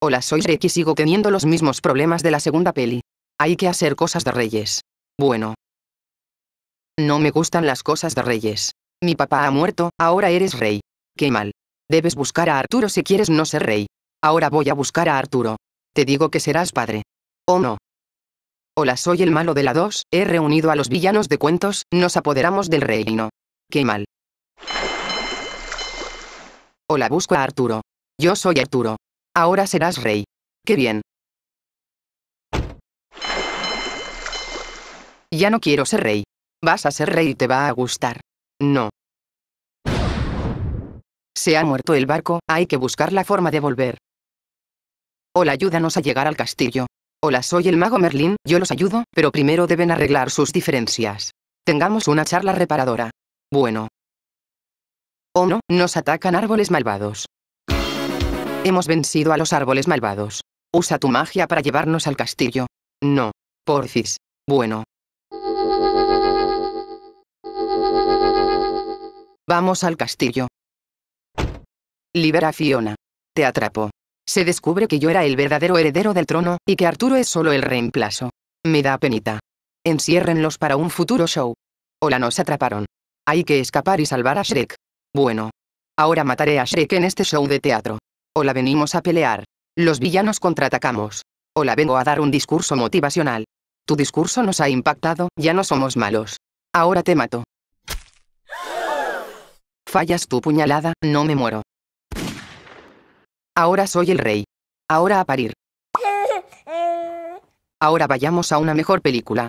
Hola soy Shrek y sigo teniendo los mismos problemas de la segunda peli. Hay que hacer cosas de reyes. Bueno. No me gustan las cosas de reyes. Mi papá ha muerto, ahora eres rey. Qué mal. Debes buscar a Arturo si quieres no ser rey. Ahora voy a buscar a Arturo. Te digo que serás padre. ¿O no? Hola soy el malo de la 2, he reunido a los villanos de cuentos, nos apoderamos del reino. Qué mal. Hola busco a Arturo. Yo soy Arturo. Ahora serás rey. ¡Qué bien! Ya no quiero ser rey. Vas a ser rey y te va a gustar. No. Se ha muerto el barco, hay que buscar la forma de volver. Hola, ayúdanos a llegar al castillo. Hola, soy el mago Merlín, yo los ayudo, pero primero deben arreglar sus diferencias. Tengamos una charla reparadora. Bueno. Oh no, nos atacan árboles malvados. Hemos vencido a los árboles malvados. Usa tu magia para llevarnos al castillo. No. Porfis. Bueno. Vamos al castillo. Libera a Fiona. Te atrapo. Se descubre que yo era el verdadero heredero del trono, y que Arturo es solo el reemplazo. Me da penita. Enciérrenlos para un futuro show. Hola nos atraparon. Hay que escapar y salvar a Shrek. Bueno. Ahora mataré a Shrek en este show de teatro o la venimos a pelear. Los villanos contraatacamos. O la vengo a dar un discurso motivacional. Tu discurso nos ha impactado, ya no somos malos. Ahora te mato. Fallas tu puñalada, no me muero. Ahora soy el rey. Ahora a parir. Ahora vayamos a una mejor película.